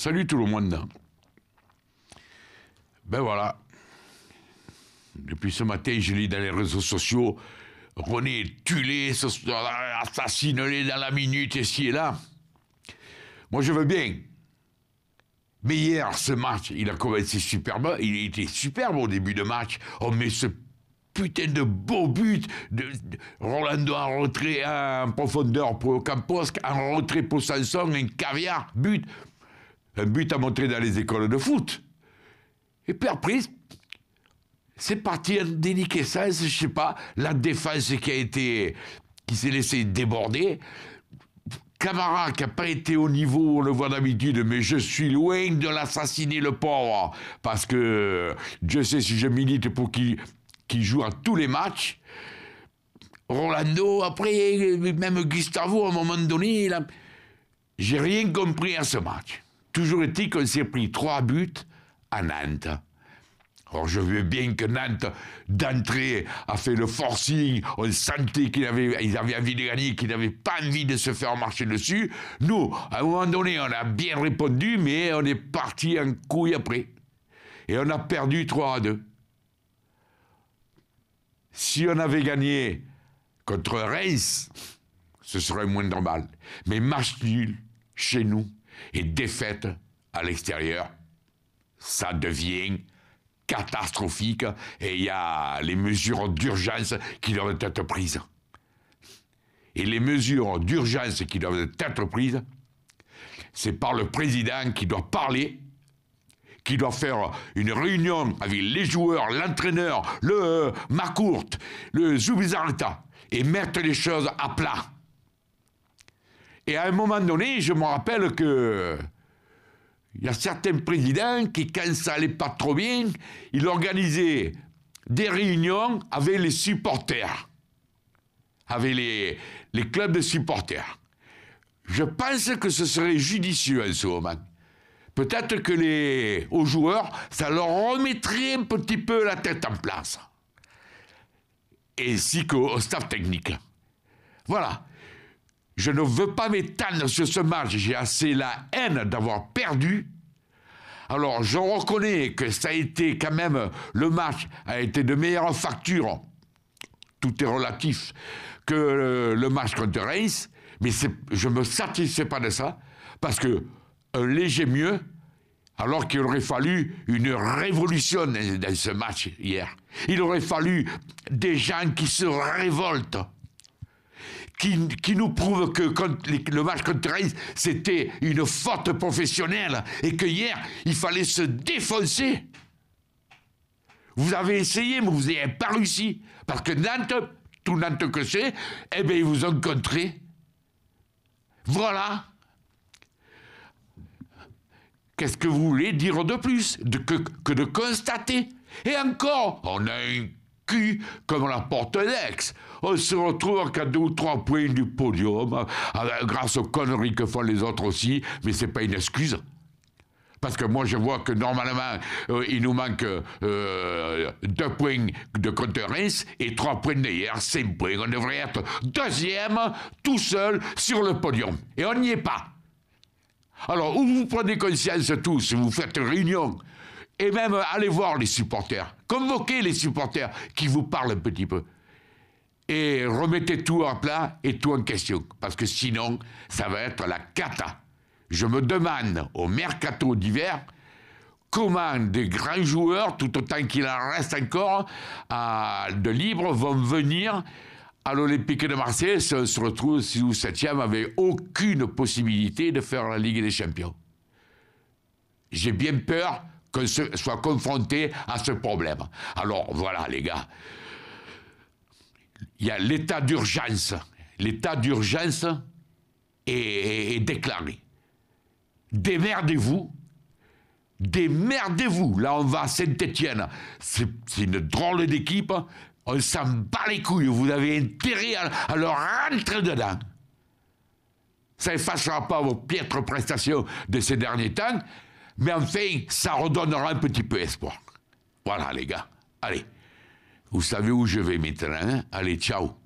Salut tout le monde. Ben voilà. Depuis ce matin, je lis dans les réseaux sociaux René est tué, assassiné dans la minute, ici et là. Moi, je veux bien. Mais hier, ce match, il a commencé bien, Il était superbe au début de match. Oh, mais ce putain de beau but de, Rolando en retrait en profondeur pour Campos, en retrait pour Sanson, un caviar, but un but à montrer dans les écoles de foot. Et puis après, c'est parti en déliquescence, je sais pas, la défense qui a été, qui s'est laissée déborder. Camara qui n'a pas été au niveau, on le voit d'habitude, mais je suis loin de l'assassiner le pauvre, parce que je sais si je milite pour qu'il joue à tous les matchs. Rolando, après, même Gustavo, à un moment donné, j'ai rien compris à ce match. Toujours est-il qu'on s'est pris trois buts à Nantes. Or, je veux bien que Nantes, d'entrée, a fait le forcing, on sentait qu'ils avaient, ils avaient envie de gagner, qu'ils n'avaient pas envie de se faire marcher dessus. Nous, à un moment donné, on a bien répondu, mais on est parti en couille après. Et on a perdu 3 à 2. Si on avait gagné contre Reims, ce serait moins normal. Mais match nul, chez nous, et défaite à l'extérieur, ça devient catastrophique et il y a les mesures d'urgence qui doivent être prises. Et les mesures d'urgence qui doivent être prises, c'est par le président qui doit parler, qui doit faire une réunion avec les joueurs, l'entraîneur, le euh, Macourt, le Zubizarreta, et mettre les choses à plat. Et à un moment donné, je me rappelle que il y a certains présidents qui, quand ça allait pas trop bien, ils organisaient des réunions avec les supporters, avec les, clubs de supporters. Je pense que ce serait judicieux en hein, ce moment. Peut-être que les, aux joueurs, ça leur remettrait un petit peu la tête en place. Ainsi qu'au staff technique. Voilà. Je ne veux pas m'étendre sur ce match. J'ai assez la haine d'avoir perdu. Alors, je reconnais que ça a été quand même, le match a été de meilleure facture. Tout est relatif que le match contre race Mais je ne me satisfais pas de ça. Parce que un léger mieux, alors qu'il aurait fallu une révolution dans ce match hier. Il aurait fallu des gens qui se révoltent qui, nous prouve que le match contre Rennes, c'était une faute professionnelle et que hier, il fallait se défoncer. Vous avez essayé, mais vous n'avez pas réussi. Parce que Nantes, tout Nantes que c'est, eh bien, ils vous ont contré. Voilà. Qu'est-ce que vous voulez dire de plus que, de constater Et encore, on a un comme la porte ex, On se retrouve qu'à deux ou trois points du podium, euh, grâce aux conneries que font les autres aussi, mais c'est pas une excuse. Parce que moi, je vois que normalement, euh, il nous manque euh, deux points de Reims et trois points d'ailleurs. cinq points. On devrait être deuxième, tout seul, sur le podium. Et on n'y est pas. Alors, où vous prenez conscience tous, vous faites réunion, et même allez voir les supporters. Convoquez les supporters qui vous parlent un petit peu. Et remettez tout en plat et tout en question. Parce que sinon, ça va être la cata. Je me demande au mercato d'hiver comment des grands joueurs, tout autant qu'il en reste encore de libres, vont venir à l'Olympique de Marseille, si on se retrouve si ou 7e, avait aucune possibilité de faire la Ligue des Champions. J'ai bien peur qu'on soit confronté à ce problème. Alors voilà les gars, il y a l'état d'urgence. L'état d'urgence est, déclaré. Démerdez-vous, démerdez-vous. Là on va à Saint-Étienne. C'est une drôle d'équipe. On s'en bat les couilles. Vous avez intérêt à, leur rentrer dedans ça fâchera pas vos piètres prestations de ces derniers temps, mais enfin, ça redonnera un petit peu espoir. Voilà, les gars. Allez, vous savez où je vais mettre, maintenant. Hein Allez, ciao.